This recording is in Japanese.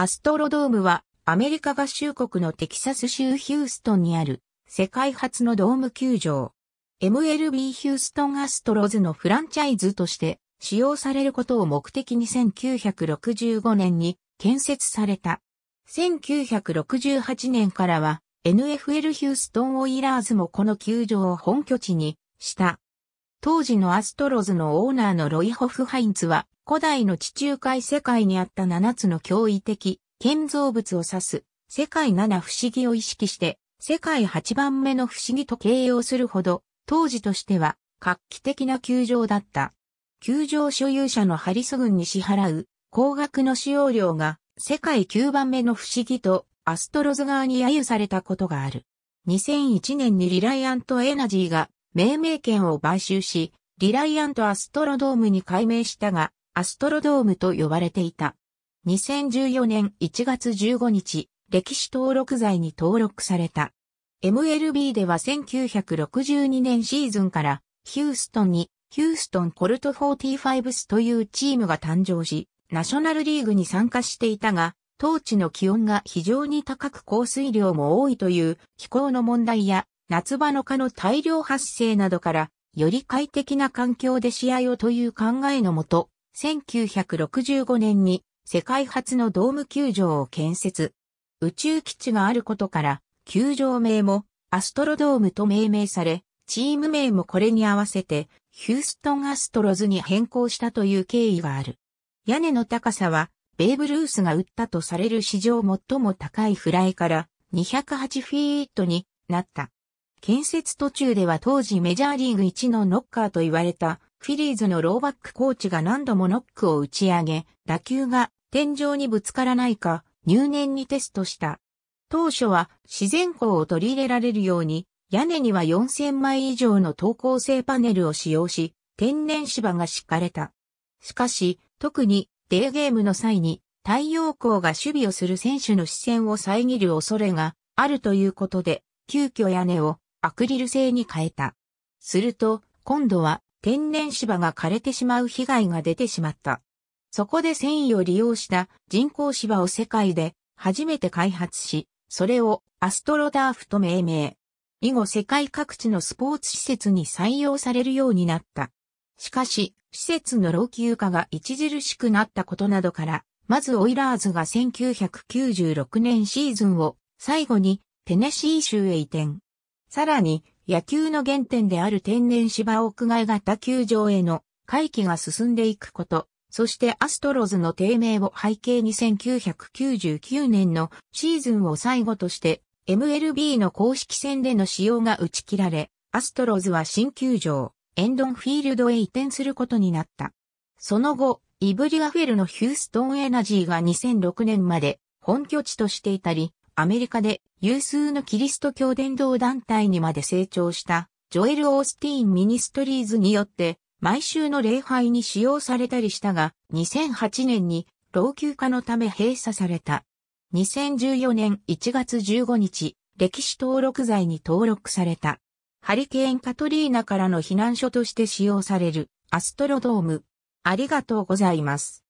アストロドームはアメリカ合衆国のテキサス州ヒューストンにある世界初のドーム球場。MLB ヒューストンアストロズのフランチャイズとして使用されることを目的に1965年に建設された。1968年からは NFL ヒューストンオイラーズもこの球場を本拠地にした。当時のアストロズのオーナーのロイ・ホフハインツは古代の地中海世界にあった7つの驚異的建造物を指す世界七不思議を意識して世界8番目の不思議と形容するほど当時としては画期的な球場だった。球場所有者のハリス軍に支払う高額の使用料が世界9番目の不思議とアストロズ側に揶揄されたことがある。2001年にリライアントエナジーが命名権を買収し、リライアントアストロドームに改名したが、アストロドームと呼ばれていた。2014年1月15日、歴史登録罪に登録された。MLB では1962年シーズンからヒューストンにヒューストンコルト4 5スというチームが誕生し、ナショナルリーグに参加していたが、当地の気温が非常に高く降水量も多いという気候の問題や夏場の蚊の大量発生などから、より快適な環境で試合をという考えのもと、1965年に世界初のドーム球場を建設。宇宙基地があることから、球場名もアストロドームと命名され、チーム名もこれに合わせて、ヒューストンアストロズに変更したという経緯がある。屋根の高さは、ベーブ・ルースが打ったとされる史上最も高いフライから208フィートになった。建設途中では当時メジャーリーグ1のノッカーと言われたフィリーズのローバックコーチが何度もノックを打ち上げ、打球が天井にぶつからないか入念にテストした。当初は自然光を取り入れられるように、屋根には4000枚以上の等高性パネルを使用し、天然芝が敷かれた。しかし、特にデーゲームの際に太陽光が守備をする選手の視線を遮る恐れがあるということで、急遽屋根をアクリル製に変えた。すると、今度は天然芝が枯れてしまう被害が出てしまった。そこで繊維を利用した人工芝を世界で初めて開発し、それをアストロダーフと命名。以後世界各地のスポーツ施設に採用されるようになった。しかし、施設の老朽化が著しくなったことなどから、まずオイラーズが1996年シーズンを最後にテネシー州へ移転。さらに野球の原点である天然芝屋外型球場への回帰が進んでいくこと、そしてアストロズの低迷を背景に1999年のシーズンを最後として MLB の公式戦での使用が打ち切られ、アストロズは新球場、エンドンフィールドへ移転することになった。その後、イブリアフェルのヒューストンエナジーが2006年まで本拠地としていたり、アメリカで有数のキリスト教伝道団体にまで成長したジョエル・オースティーン・ミニストリーズによって毎週の礼拝に使用されたりしたが2008年に老朽化のため閉鎖された。2014年1月15日、歴史登録罪に登録された。ハリケーンカトリーナからの避難所として使用されるアストロドーム。ありがとうございます。